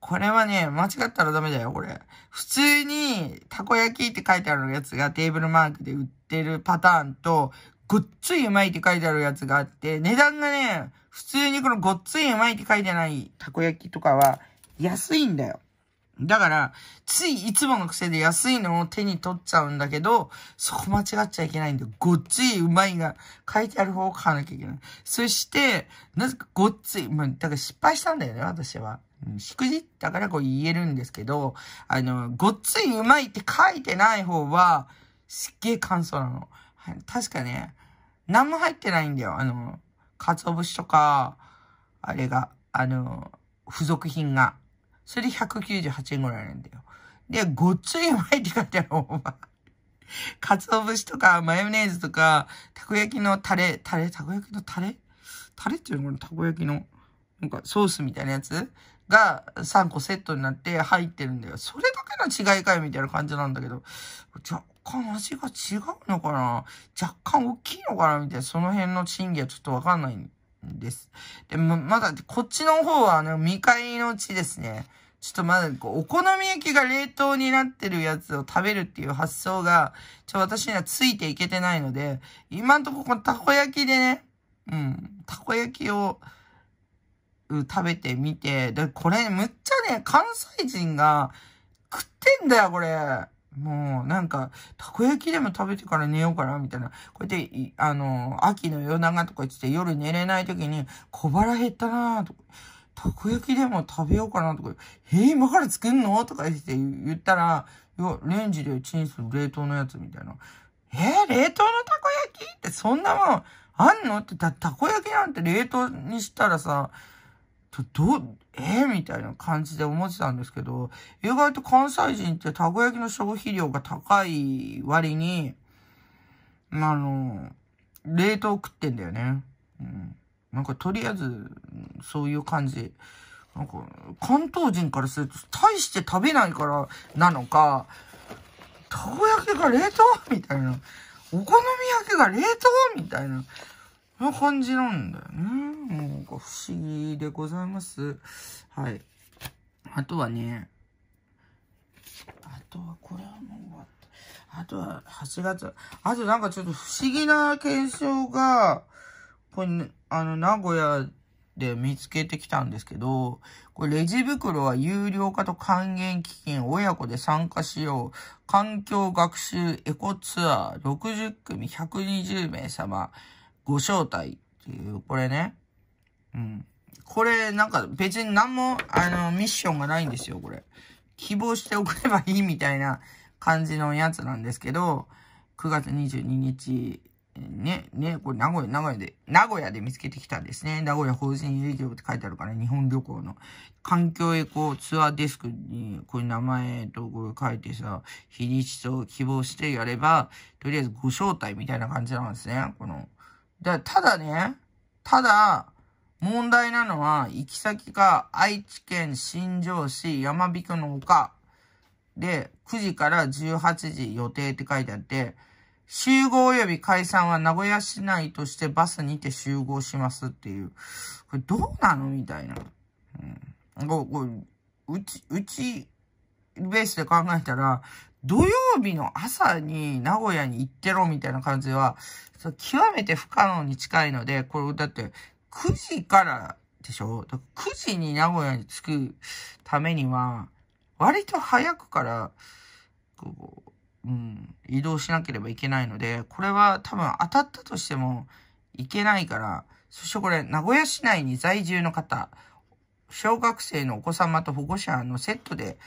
これはね、間違ったらダメだよ、これ。普通に、たこ焼きって書いてあるやつがテーブルマークで売ってるパターンと、ごっついうまいって書いてあるやつがあって、値段がね、普通にこのごっついうまいって書いてないたこ焼きとかは、安いんだよ。だから、ついいつもの癖で安いのを手に取っちゃうんだけど、そこ間違っちゃいけないんだよ。ごっついうまいが書いてある方を買わなきゃいけない。そして、なぜかごっつい、まあ、だから失敗したんだよね、私は。しくじったからこう言えるんですけど、あの、ごっついうまいって書いてない方は、すっげえ簡素なの。確かね、何も入ってないんだよ。あの、鰹節とか、あれが、あの、付属品が。それで198円ぐらいなんだよ。で、ごっついうまいって書いてある方は、鰹節とか、マヨネーズとか、たこ焼きのタレ、タレ、たこ焼きのタレタレっていうのこのたこ焼きの、なんかソースみたいなやつが3個セットになって入ってるんだよ。それだけの違いかいみたいな感じなんだけど、若干味が違うのかな若干大きいのかなみたいな、その辺の賃金はちょっとわかんないんです。で、ま、まだ、こっちの方は、あの、未開の地ですね。ちょっとまだ、お好み焼きが冷凍になってるやつを食べるっていう発想が、ちょ、私にはついていけてないので、今んとここのたこ焼きでね、うん、たこ焼きを、食べてみて、で、これむっちゃね、関西人が食ってんだよ、これ。もう、なんか、たこ焼きでも食べてから寝ようかな、みたいな。こうやって、あの、秋の夜長とか言って夜寝れない時に、小腹減ったなとか、たこ焼きでも食べようかな、とか、えー、今から作んのとか言って言ったら、レンジでチンする冷凍のやつみたいな。えー、冷凍のたこ焼きってそんなもん、あんのってた、たこ焼きなんて冷凍にしたらさ、ど、ど、えー、みたいな感じで思ってたんですけど、意外と関西人ってたこ焼きの消費量が高い割に、あの、冷凍食ってんだよね。うん。なんかとりあえず、そういう感じ。なんか、関東人からすると、大して食べないからなのか、たこ焼きが冷凍みたいな。お好み焼きが冷凍みたいな。な感じなんだよね。なんか不思議でございます。はい。あとはね、あとはこれはもう終わった。あとは8月。あとなんかちょっと不思議な現象が、これ、ね、あの、名古屋で見つけてきたんですけど、これレジ袋は有料化と還元基金親子で参加しよう。環境学習エコツアー60組120名様。ご招待っていう、これね。うん。これ、なんか別に何も、あの、ミッションがないんですよ、これ。希望しておればいいみたいな感じのやつなんですけど、9月22日、ね、ね、これ名古屋、名古屋で、名古屋で見つけてきたんですね。名古屋法人営業って書いてあるから、ね、日本旅行の環境エコツアーデスクに、こういう名前とこれ書いてさ、日にちと希望してやれば、とりあえずご招待みたいな感じなんですね。この、だただね、ただ、問題なのは、行き先が愛知県新庄市山引くの丘で、9時から18時予定って書いてあって、集合及び解散は名古屋市内としてバスにて集合しますっていう。これどうなのみたいな。うん。こう、うち、うちベースで考えたら、土曜日の朝に名古屋に行ってろみたいな感じは、そ極めて不可能に近いので、これだって9時からでしょ ?9 時に名古屋に着くためには、割と早くから、こう、うん、移動しなければいけないので、これは多分当たったとしてもいけないから、そしてこれ、名古屋市内に在住の方、小学生のお子様と保護者のセットで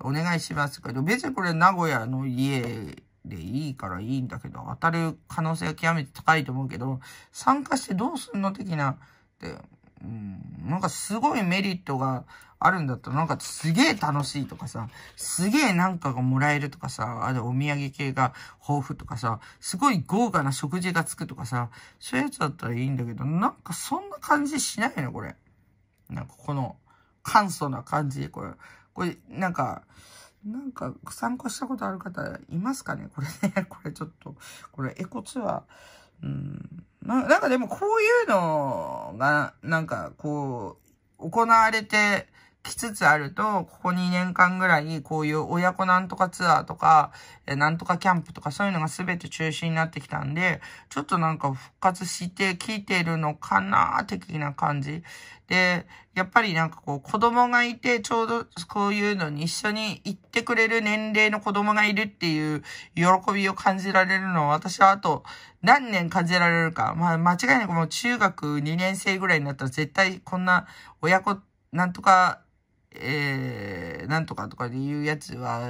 お願いしますけど、別にこれ名古屋の家でいいからいいんだけど、当たる可能性が極めて高いと思うけど、参加してどうすんの的な、て、うん、なんかすごいメリットがあるんだったら、なんかすげえ楽しいとかさ、すげえなんかがもらえるとかさ、あとお土産系が豊富とかさ、すごい豪華な食事がつくとかさ、そういうやつだったらいいんだけど、なんかそんな感じしないのこれ。なんかこの、簡素な感じ、これ。これ、なんか、なんか参加したことある方いますかねこれね、[LAUGHS] これちょっと、これエコツアー。うんななんかでもこういうのが、なんかこう、行われて、きつつあると、ここ2年間ぐらい、こういう親子なんとかツアーとか、なんとかキャンプとかそういうのが全て中止になってきたんで、ちょっとなんか復活してきてるのかな的な感じ。で、やっぱりなんかこう子供がいてちょうどこういうのに一緒に行ってくれる年齢の子供がいるっていう喜びを感じられるのは私はあと何年感じられるか。まあ間違いなくもう中学2年生ぐらいになったら絶対こんな親子なんとかえー、なんとかとかで言うやつは、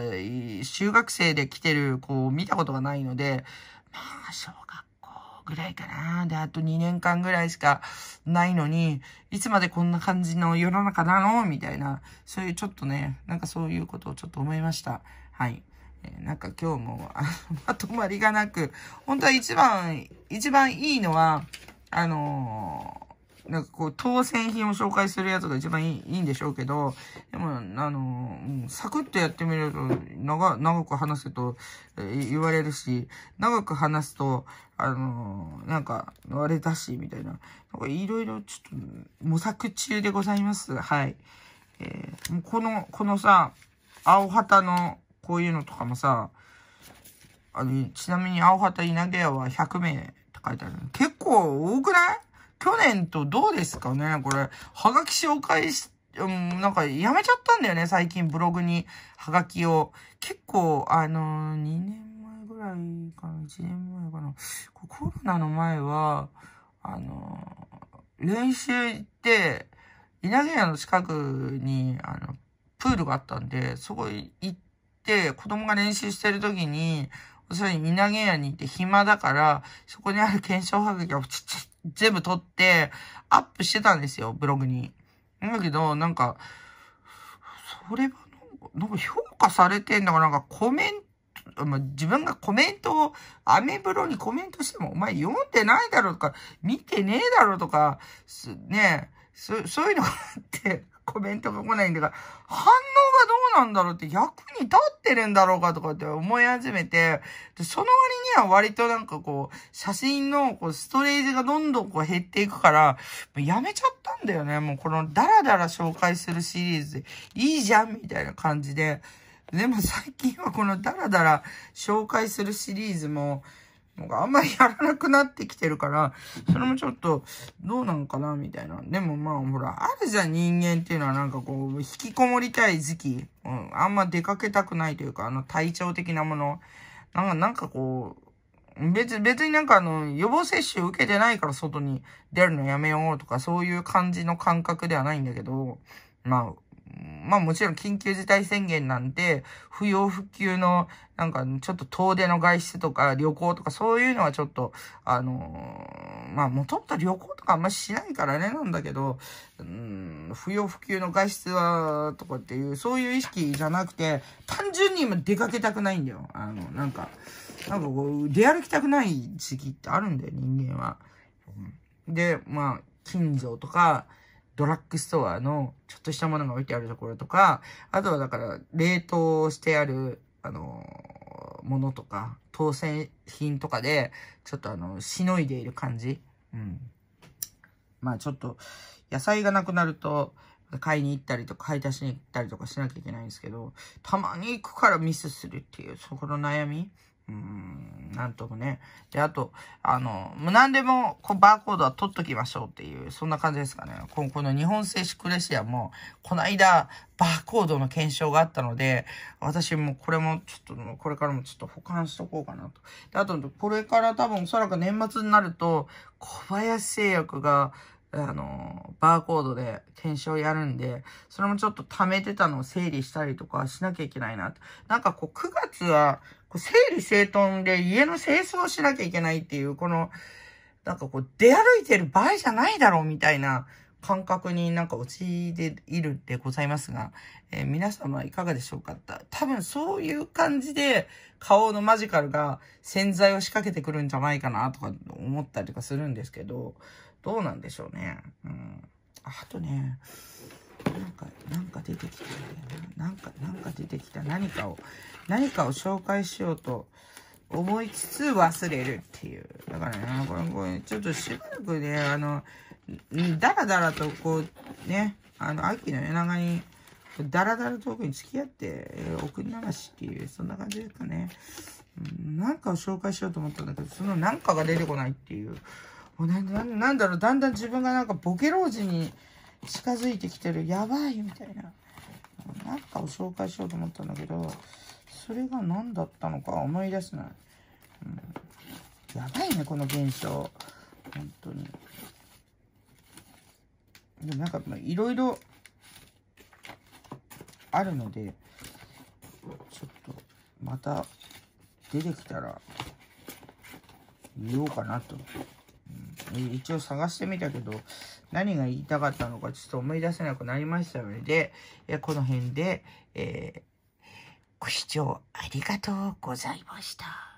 中学生で来てる子を見たことがないので、まあ、小学校ぐらいかな。で、あと2年間ぐらいしかないのに、いつまでこんな感じの世の中なのみたいな、そういうちょっとね、なんかそういうことをちょっと思いました。はい。えなんか今日もまとまりがなく、本当は一番、一番いいのは、あのーなんかこう、当選品を紹介するやつが一番いいんでしょうけど、でも、あの、サクッとやってみると、長、長く話せと、え言われるし、長く話すと、あの、なんか、あれだし、みたいな。なんかいろいろちょっと、模索中でございます。はい。えー、この、このさ、青旗の、こういうのとかもさ、あの、ちなみに青旗稲毛屋は100名って書いてある。結構多くない去年とどうですかねこれ、はがき紹介し、うん、なんかやめちゃったんだよね、最近ブログにはがきを。結構、あのー、2年前ぐらいかな、1年前かな。コロナの前は、あのー、練習行って、稲毛屋の近くに、あの、プールがあったんで、そこ行って、子供が練習してる時に、さらに、みな屋に行って暇だから、そこにある検証はがきを全部取って、アップしてたんですよ、ブログに。だけど、なんか、それはなんか評価されてんだから、なんかコメント、まあ、自分がコメントを、アメブロにコメントしても、お前読んでないだろうとか、見てねえだろうとか、ねえ、そ、そういうのがあって、コメントが来ないんだから、反応がどうなんだろうって、役に立ってるんだろうかとかって思い始めて、でその割には割となんかこう、写真のこうストレージがどんどんこう減っていくから、やめちゃったんだよね。もうこのダラダラ紹介するシリーズで、いいじゃんみたいな感じで。でも最近はこのダラダラ紹介するシリーズも、のがあんまりやらなくなってきてるから、それもちょっと、どうなんかな、みたいな。でもまあ、ほら、あるじゃん、人間っていうのはなんかこう、引きこもりたい時期。うん、あんま出かけたくないというか、あの、体調的なもの。なんか、なんかこう、別、別になんかあの、予防接種受けてないから外に出るのやめようとか、そういう感じの感覚ではないんだけど、まあ、まあもちろん緊急事態宣言なんで、不要不急の、なんかちょっと遠出の外出とか旅行とかそういうのはちょっと、あのー、まあもともと旅行とかあんましないからねなんだけど、うん、不要不急の外出は、とかっていう、そういう意識じゃなくて、単純に今出かけたくないんだよ。あの、なんか、なんかこう、出歩きたくない時期ってあるんだよ、人間は。で、まあ、近所とか、ドラッグストアのちょっとしたものが置いてあるところとか、あとはだから冷凍してある、あの、ものとか、当選品とかで、ちょっとあの、しのいでいる感じ。うん。まあちょっと、野菜がなくなると、買いに行ったりとか、買い足しに行ったりとかしなきゃいけないんですけど、たまに行くからミスするっていう、そこの悩み。うん、なんともね。で、あと、あの、もう何でも、こう、バーコードは取っときましょうっていう、そんな感じですかね。ここの日本製シクレシアも、この間、バーコードの検証があったので、私もこれも、ちょっと、これからもちょっと保管しとこうかなと。で、あと、これから多分、おそらく年末になると、小林製薬が、あの、バーコードで検証やるんで、それもちょっと貯めてたのを整理したりとかしなきゃいけないなと。なんかこう、9月は、整理整頓で家の清掃しなきゃいけないっていう、この、なんかこう、出歩いてる場合じゃないだろうみたいな感覚になんか落ちているでございますが、えー、皆様いかがでしょうか多分そういう感じで、顔のマジカルが洗剤を仕掛けてくるんじゃないかなとか思ったりとかするんですけど、どうなんでしょうね。うん。あとね、なんか、なんか出てきたな。なんか、なんか出てきた。何かを、何かを紹介しようと思いつつ忘れるっていう。だからね、これ、ちょっとしばらくね、あの、だらだらとこう、ね、あの、秋の夜長に、だらだらトークに付き合って、えー、送り流しっていう、そんな感じですかね。なんかを紹介しようと思ったんだけど、そのなんかが出てこないっていう。もうなんなんだろう、だんだん自分がなんかボケ老人に、近づいてきてる。やばいみたいな。なんかを紹介しようと思ったんだけど、それが何だったのか思い出すなうん、やばいね、この現象。本当に。でもなんか、いろいろあるので、ちょっと、また出てきたら、言おうかなと。うん、一応探してみたけど、何が言いたかったのかちょっと思い出せなくなりましたので、えこの辺で、えー、ご視聴ありがとうございました。